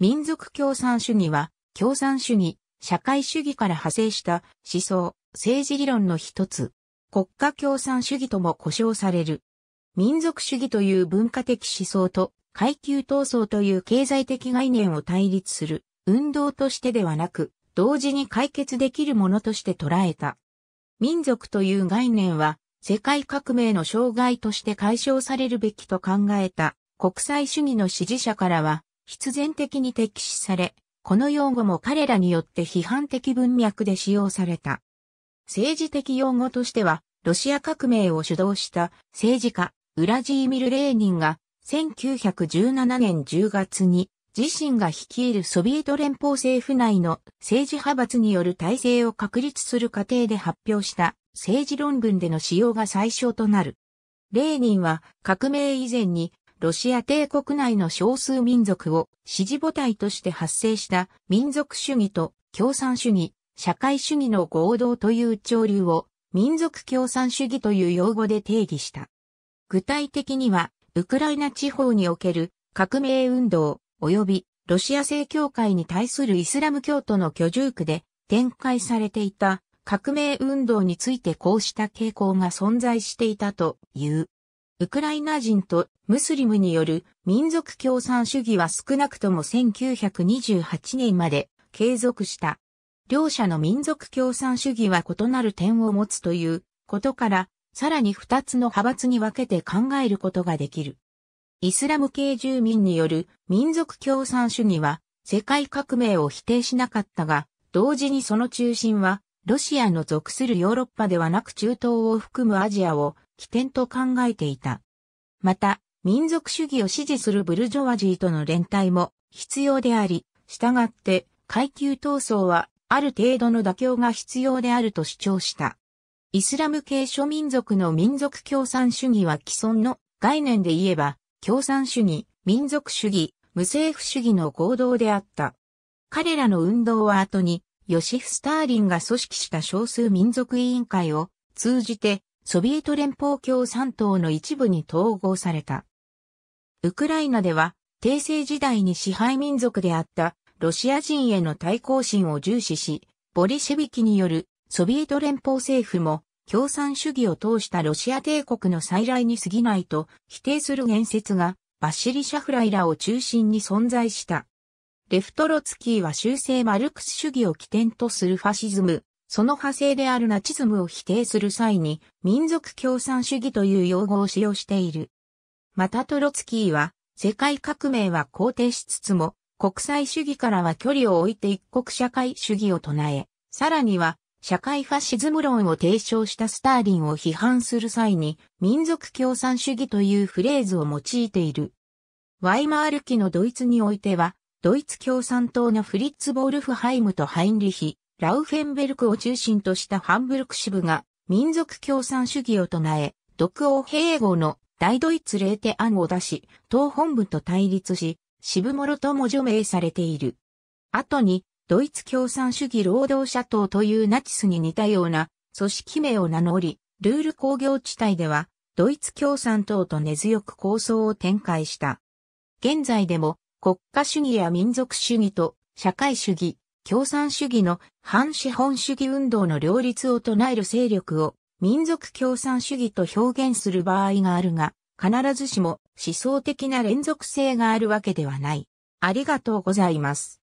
民族共産主義は、共産主義、社会主義から派生した思想、政治理論の一つ。国家共産主義とも呼称される。民族主義という文化的思想と階級闘争という経済的概念を対立する運動としてではなく、同時に解決できるものとして捉えた。民族という概念は世界革命の障害として解消されるべきと考えた国際主義の支持者からは必然的に敵視され、この用語も彼らによって批判的文脈で使用された。政治的用語としては、ロシア革命を主導した政治家、ウラジーミル・レーニンが、1917年10月に、自身が率いるソビエト連邦政府内の政治派閥による体制を確立する過程で発表した政治論文での使用が最小となる。レーニンは革命以前にロシア帝国内の少数民族を支持母体として発生した民族主義と共産主義、社会主義の合同という潮流を民族共産主義という用語で定義した。具体的には、ウクライナ地方における革命運動及びロシア正教会に対するイスラム教徒の居住区で展開されていた革命運動についてこうした傾向が存在していたという。ウクライナ人とムスリムによる民族共産主義は少なくとも1928年まで継続した。両者の民族共産主義は異なる点を持つということから、さらに二つの派閥に分けて考えることができる。イスラム系住民による民族共産主義は世界革命を否定しなかったが、同時にその中心はロシアの属するヨーロッパではなく中東を含むアジアを起点と考えていた。また、民族主義を支持するブルジョワジーとの連帯も必要であり、従って階級闘争はある程度の妥協が必要であると主張した。イスラム系諸民族の民族共産主義は既存の概念で言えば、共産主義、民族主義、無政府主義の合同であった。彼らの運動は後に、ヨシフ・スターリンが組織した少数民族委員会を通じてソビエト連邦共産党の一部に統合された。ウクライナでは、帝政時代に支配民族であったロシア人への対抗心を重視し、ボリシェビキによるソビエト連邦政府も共産主義を通したロシア帝国の再来に過ぎないと否定する言説がバッシリ・シャフライらを中心に存在した。レフトロツキーは修正マルクス主義を起点とするファシズム、その派生であるナチズムを否定する際に民族共産主義という用語を使用している。またトロツキーは世界革命は肯定しつつも国際主義からは距離を置いて一国社会主義を唱え、さらには社会ファシズム論を提唱したスターリンを批判する際に民族共産主義というフレーズを用いている。ワイマール期のドイツにおいては、ドイツ共産党のフリッツ・ボールフハイムとハインリヒ、ラウフェンベルクを中心としたハンブルク支部が民族共産主義を唱え、独王併合の大ドイツレーテ案を出し、党本部と対立し、支部もろとも除名されている。後に、ドイツ共産主義労働者党というナチスに似たような組織名を名乗り、ルール工業地帯では、ドイツ共産党と根強く構想を展開した。現在でも、国家主義や民族主義と社会主義、共産主義の反資本主義運動の両立を唱える勢力を民族共産主義と表現する場合があるが、必ずしも思想的な連続性があるわけではない。ありがとうございます。